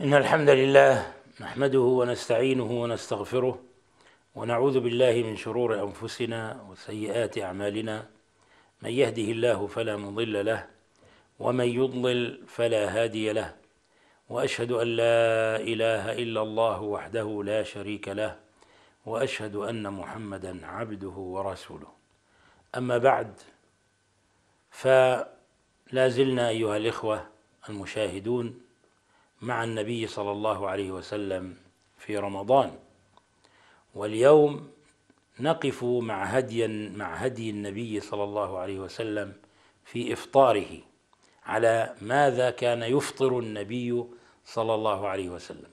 إن الحمد لله نحمده ونستعينه ونستغفره ونعوذ بالله من شرور أنفسنا وسيئات أعمالنا من يهده الله فلا مضل له ومن يضلل فلا هادي له وأشهد أن لا إله إلا الله وحده لا شريك له وأشهد أن محمدا عبده ورسوله أما بعد فلا زلنا أيها الإخوة المشاهدون مع النبي صلى الله عليه وسلم في رمضان واليوم نقف مع هدي مع هدي النبي صلى الله عليه وسلم في افطاره على ماذا كان يفطر النبي صلى الله عليه وسلم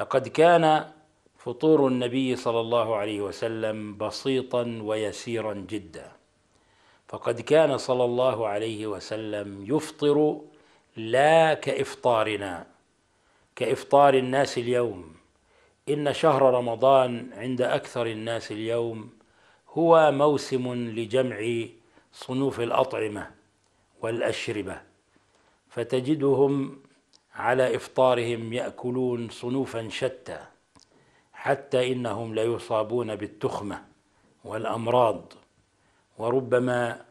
لقد كان فطور النبي صلى الله عليه وسلم بسيطا ويسيرا جدا فقد كان صلى الله عليه وسلم يفطر لا كافطارنا كإفطار الناس اليوم إن شهر رمضان عند أكثر الناس اليوم هو موسم لجمع صنوف الأطعمة والأشربة فتجدهم على إفطارهم يأكلون صنوفا شتى حتى إنهم ليصابون بالتخمة والأمراض وربما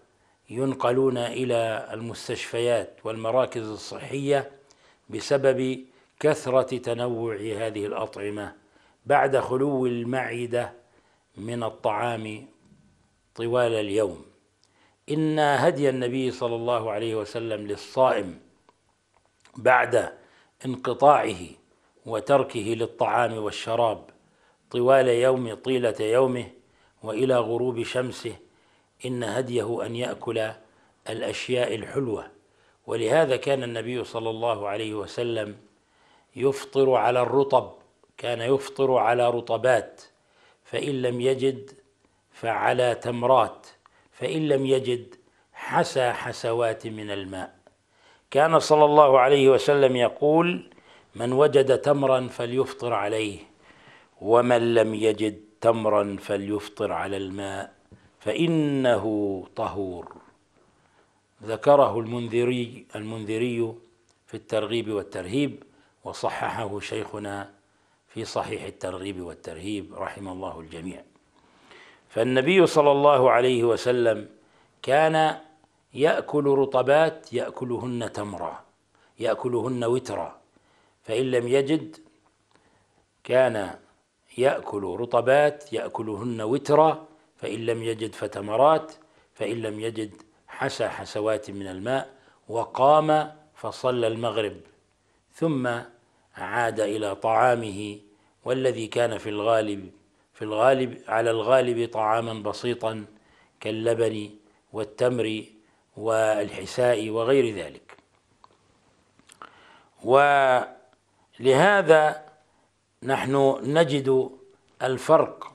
ينقلون إلى المستشفيات والمراكز الصحية بسبب كثرة تنوع هذه الأطعمة بعد خلو المعدة من الطعام طوال اليوم إن هدي النبي صلى الله عليه وسلم للصائم بعد انقطاعه وتركه للطعام والشراب طوال يوم طيلة يومه وإلى غروب شمسه إن هديه أن يأكل الأشياء الحلوة ولهذا كان النبي صلى الله عليه وسلم يفطر على الرطب كان يفطر على رطبات فإن لم يجد فعلى تمرات فإن لم يجد حسى حسوات من الماء كان صلى الله عليه وسلم يقول من وجد تمرا فليفطر عليه ومن لم يجد تمرا فليفطر على الماء فإنه طهور ذكره المنذري المنذري في الترغيب والترهيب وصححه شيخنا في صحيح الترغيب والترهيب رحم الله الجميع فالنبي صلى الله عليه وسلم كان ياكل رطبات ياكلهن تمرا ياكلهن وترا فان لم يجد كان ياكل رطبات ياكلهن وترا فان لم يجد فتمرات فان لم يجد حسى حسوات من الماء وقام فصلى المغرب ثم عاد إلى طعامه والذي كان في الغالب في الغالب على الغالب طعاما بسيطا كاللبن والتمر والحساء وغير ذلك ولهذا نحن نجد الفرق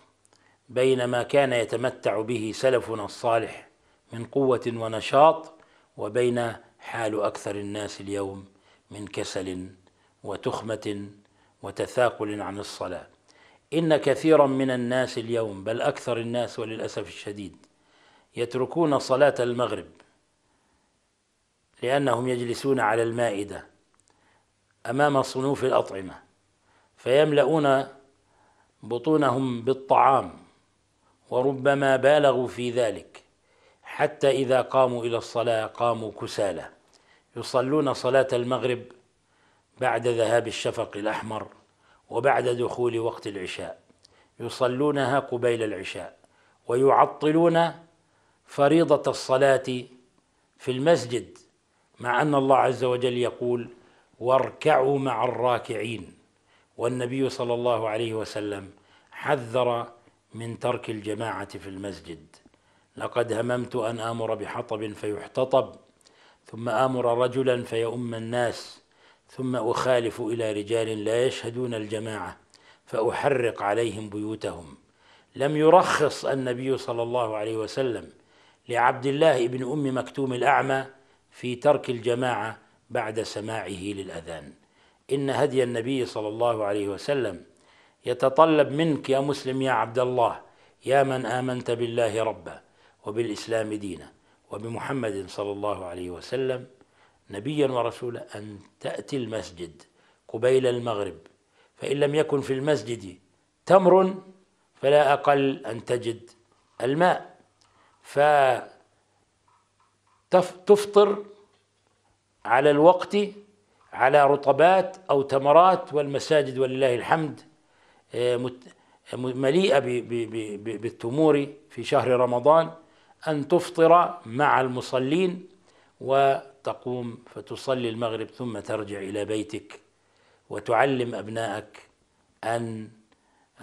بين ما كان يتمتع به سلفنا الصالح من قوة ونشاط وبين حال أكثر الناس اليوم من كسل وتخمة وتثاقل عن الصلاة إن كثيرا من الناس اليوم بل أكثر الناس وللأسف الشديد يتركون صلاة المغرب لأنهم يجلسون على المائدة أمام صنوف الأطعمة فيملؤون بطونهم بالطعام وربما بالغوا في ذلك حتى إذا قاموا إلى الصلاة قاموا كسالى يصلون صلاة المغرب بعد ذهاب الشفق الأحمر وبعد دخول وقت العشاء يصلونها قبيل العشاء ويعطلون فريضة الصلاة في المسجد مع أن الله عز وجل يقول واركعوا مع الراكعين والنبي صلى الله عليه وسلم حذر من ترك الجماعة في المسجد لقد هممت أن آمر بحطب فيحتطب ثم آمر رجلا فيؤم الناس ثم أخالف إلى رجال لا يشهدون الجماعة فأحرق عليهم بيوتهم لم يرخص النبي صلى الله عليه وسلم لعبد الله بن أم مكتوم الأعمى في ترك الجماعة بعد سماعه للأذان إن هدي النبي صلى الله عليه وسلم يتطلب منك يا مسلم يا عبد الله يا من آمنت بالله ربا وبالإسلام دينا وبمحمد صلى الله عليه وسلم نبيا ورسولا أن تأتي المسجد قبيل المغرب فإن لم يكن في المسجد تمر فلا أقل أن تجد الماء فتفطر على الوقت على رطبات أو تمرات والمساجد ولله الحمد آه، آه، مليئة بالتمور في شهر رمضان أن تفطر مع المصلين و تقوم فتصلي المغرب ثم ترجع إلى بيتك وتعلم أبنائك أن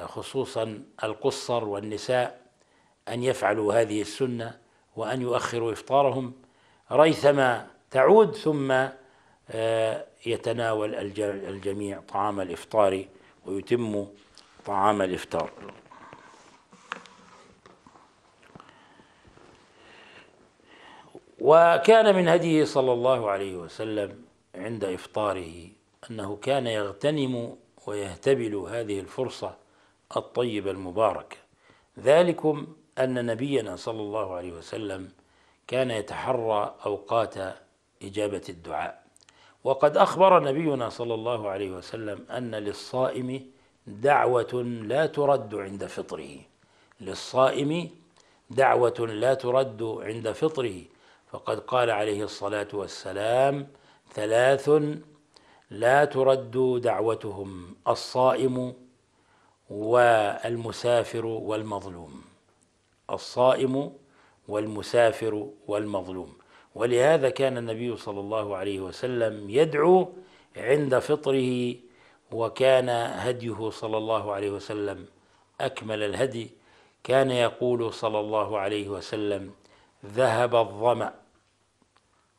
خصوصا القصر والنساء أن يفعلوا هذه السنة وأن يؤخروا إفطارهم ريثما تعود ثم آه، يتناول الجميع طعام الإفطار ويتم طعام الإفطار وكان من هديه صلى الله عليه وسلم عند إفطاره أنه كان يغتنم ويهتبل هذه الفرصة الطيبة المباركة ذلكم أن نبينا صلى الله عليه وسلم كان يتحرى أوقات إجابة الدعاء وقد أخبر نبينا صلى الله عليه وسلم أن للصائم دعوة لا ترد عند فطره للصائم دعوة لا ترد عند فطره فقد قال عليه الصلاة والسلام ثلاث لا ترد دعوتهم الصائم والمسافر والمظلوم الصائم والمسافر والمظلوم ولهذا كان النبي صلى الله عليه وسلم يدعو عند فطره وكان هديه صلى الله عليه وسلم اكمل الهدي كان يقول صلى الله عليه وسلم ذهب الظمأ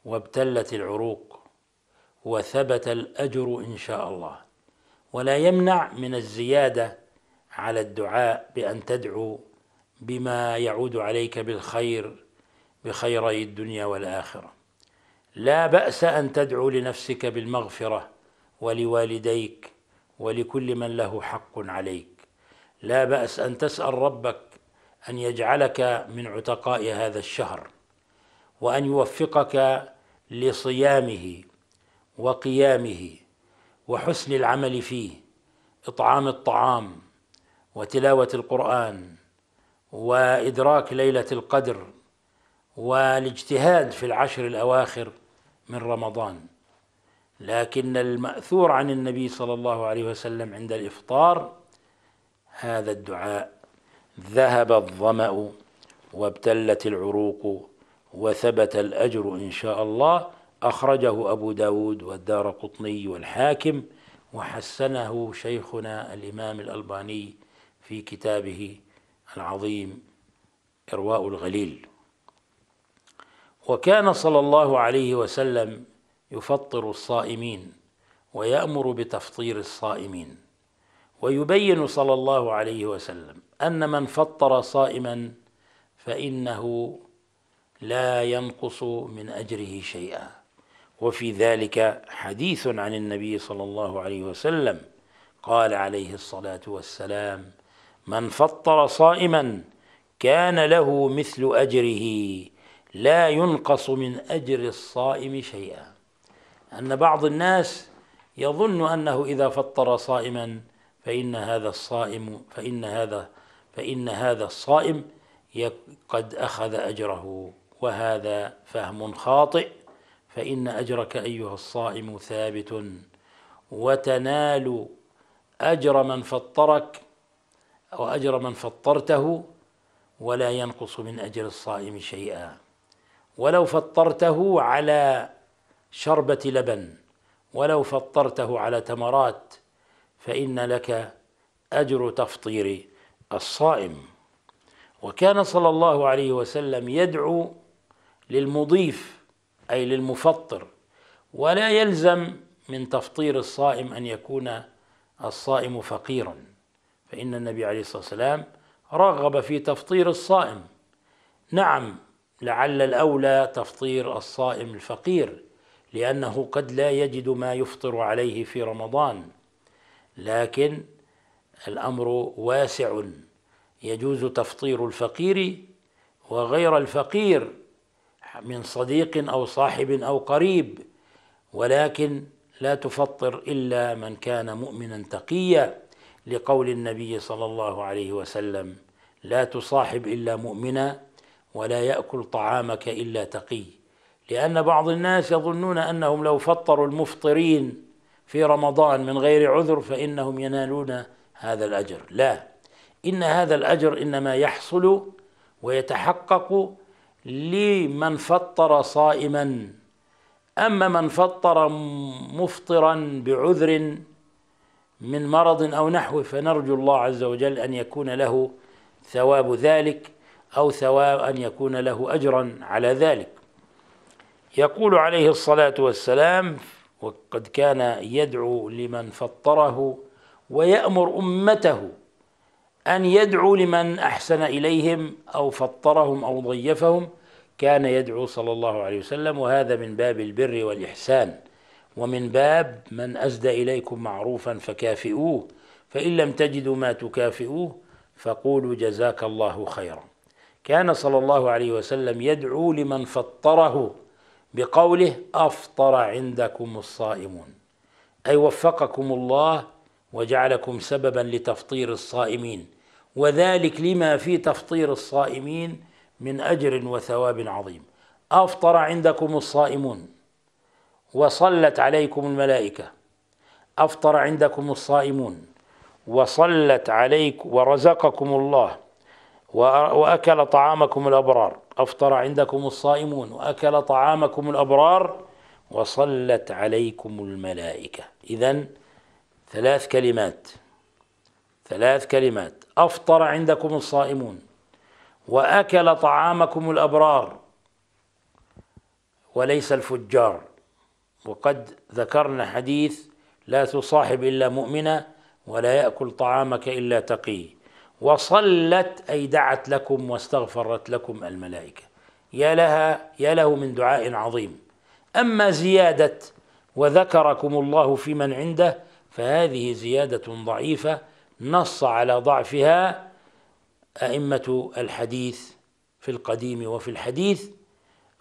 وابتلت العروق وثبت الأجر إن شاء الله ولا يمنع من الزيادة على الدعاء بأن تدعو بما يعود عليك بالخير بخيري الدنيا والآخرة لا بأس أن تدعو لنفسك بالمغفرة ولوالديك ولكل من له حق عليك لا بأس أن تسأل ربك أن يجعلك من عتقاء هذا الشهر وأن يوفقك لصيامه وقيامه وحسن العمل فيه إطعام الطعام وتلاوة القرآن وإدراك ليلة القدر والاجتهاد في العشر الأواخر من رمضان لكن المأثور عن النبي صلى الله عليه وسلم عند الإفطار هذا الدعاء ذهب الظمأ وابتلت العروق وثبت الأجر إن شاء الله أخرجه أبو داود والدار قطني والحاكم وحسنه شيخنا الإمام الألباني في كتابه العظيم إرواء الغليل وكان صلى الله عليه وسلم يفطر الصائمين ويأمر بتفطير الصائمين ويبين صلى الله عليه وسلم أن من فطر صائما فإنه لا ينقص من أجره شيئا وفي ذلك حديث عن النبي صلى الله عليه وسلم قال عليه الصلاة والسلام من فطر صائما كان له مثل أجره لا ينقص من أجر الصائم شيئا أن بعض الناس يظن أنه إذا فطر صائما فإن هذا الصائم فإن هذا فإن هذا الصائم قد أخذ أجره وهذا فهم خاطئ فإن أجرك أيها الصائم ثابت وتنال أجر من فطرك أو أجر من فطرته ولا ينقص من أجر الصائم شيئا ولو فطرته على شربة لبن ولو فطرته على تمرات فإن لك أجر تفطير الصائم وكان صلى الله عليه وسلم يدعو للمضيف أي للمفطر ولا يلزم من تفطير الصائم أن يكون الصائم فقيرا فإن النبي عليه الصلاة والسلام رغب في تفطير الصائم نعم لعل الأولى تفطير الصائم الفقير لأنه قد لا يجد ما يفطر عليه في رمضان لكن الأمر واسع يجوز تفطير الفقير وغير الفقير من صديق أو صاحب أو قريب ولكن لا تفطر إلا من كان مؤمنا تقيا لقول النبي صلى الله عليه وسلم لا تصاحب إلا مؤمنا ولا يأكل طعامك إلا تقي لأن بعض الناس يظنون أنهم لو فطروا المفطرين في رمضان من غير عذر فإنهم ينالون هذا الأجر لا إن هذا الأجر إنما يحصل ويتحقق لمن فطر صائما أما من فطر مفطرا بعذر من مرض أو نحوه فنرجو الله عز وجل أن يكون له ثواب ذلك أو ثواب أن يكون له أجرا على ذلك يقول عليه الصلاة والسلام وقد كان يدعو لمن فطره ويأمر أمته أن يدعو لمن أحسن إليهم أو فطرهم أو ضيفهم كان يدعو صلى الله عليه وسلم وهذا من باب البر والإحسان ومن باب من أسدى إليكم معروفا فكافئوه فإن لم تجدوا ما تكافئوه فقولوا جزاك الله خيرا كان صلى الله عليه وسلم يدعو لمن فطره بقوله أفطر عندكم الصائمون أي وفقكم الله وجعلكم سببا لتفطير الصائمين وذلك لما في تفطير الصائمين من أجر وثواب عظيم أفطر عندكم الصائمون وصلت عليكم الملائكة أفطر عندكم الصائمون وصلت عليك ورزقكم الله وأكل طعامكم الأبرار أفطر عندكم الصائمون وأكل طعامكم الأبرار وصلت عليكم الملائكة إذا ثلاث كلمات ثلاث كلمات أفطر عندكم الصائمون وأكل طعامكم الأبرار وليس الفجار وقد ذكرنا حديث لا تصاحب إلا مؤمنا ولا يأكل طعامك إلا تقي وصلت أي دعت لكم واستغفرت لكم الملائكة يا لها يا له من دعاء عظيم أما زيادة وذكركم الله في من عنده فهذه زيادة ضعيفة نص على ضعفها أئمة الحديث في القديم وفي الحديث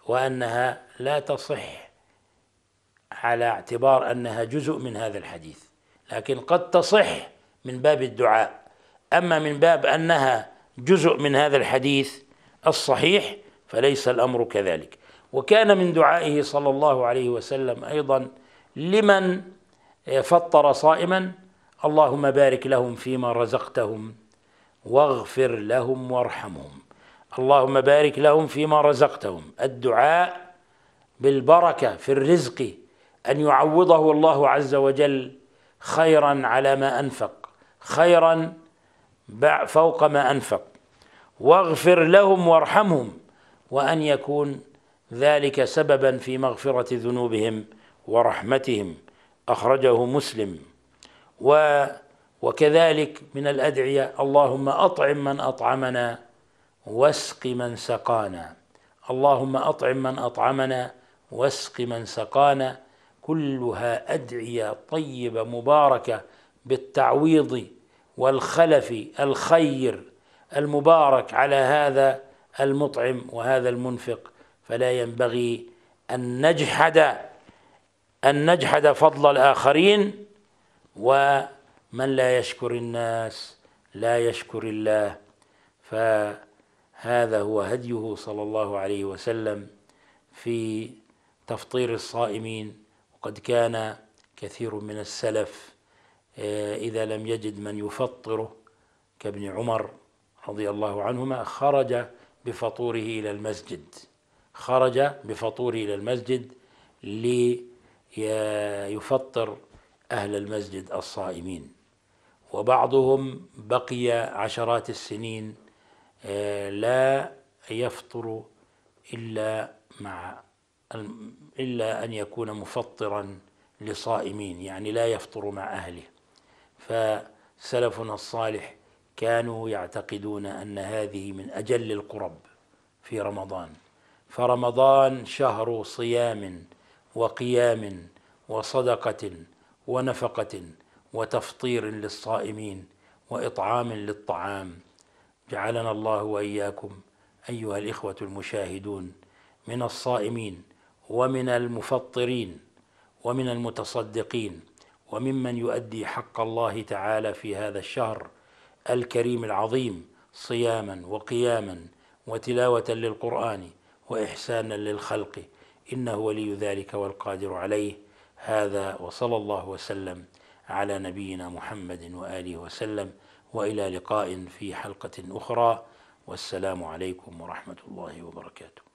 وأنها لا تصح على اعتبار أنها جزء من هذا الحديث لكن قد تصح من باب الدعاء أما من باب أنها جزء من هذا الحديث الصحيح فليس الأمر كذلك وكان من دعائه صلى الله عليه وسلم أيضا لمن فطر صائما اللهم بارك لهم فيما رزقتهم واغفر لهم وارحمهم اللهم بارك لهم فيما رزقتهم الدعاء بالبركة في الرزق أن يعوضه الله عز وجل خيرا على ما أنفق خيرا فوق ما أنفق واغفر لهم وارحمهم وأن يكون ذلك سببا في مغفرة ذنوبهم ورحمتهم أخرجه مسلم و وكذلك من الأدعية اللهم أطعم من أطعمنا واسق من سقانا اللهم أطعم من أطعمنا واسق من سقانا كلها أدعية طيبة مباركة بالتعويض والخلفي الخير المبارك على هذا المطعم وهذا المنفق فلا ينبغي أن نجحد أن نجحد فضل الآخرين ومن لا يشكر الناس لا يشكر الله فهذا هو هديه صلى الله عليه وسلم في تفطير الصائمين وقد كان كثير من السلف آه، إذا لم يجد من يفطره كابن عمر رضي الله عنهما خرج بفطوره إلى المسجد خرج بفطوره إلى المسجد ليفطر أهل المسجد الصائمين وبعضهم بقي عشرات السنين آه، لا يفطر إلا مع إلا أن يكون مفطرا لصائمين يعني لا يفطر مع أهله فسلفنا الصالح كانوا يعتقدون ان هذه من اجل القرب في رمضان فرمضان شهر صيام وقيام وصدقه ونفقه وتفطير للصائمين واطعام للطعام جعلنا الله واياكم ايها الاخوه المشاهدون من الصائمين ومن المفطرين ومن المتصدقين وممن يؤدي حق الله تعالى في هذا الشهر الكريم العظيم صياما وقياما وتلاوة للقرآن وإحسانا للخلق إنه ولي ذلك والقادر عليه هذا وصلى الله وسلم على نبينا محمد وآله وسلم وإلى لقاء في حلقة أخرى والسلام عليكم ورحمة الله وبركاته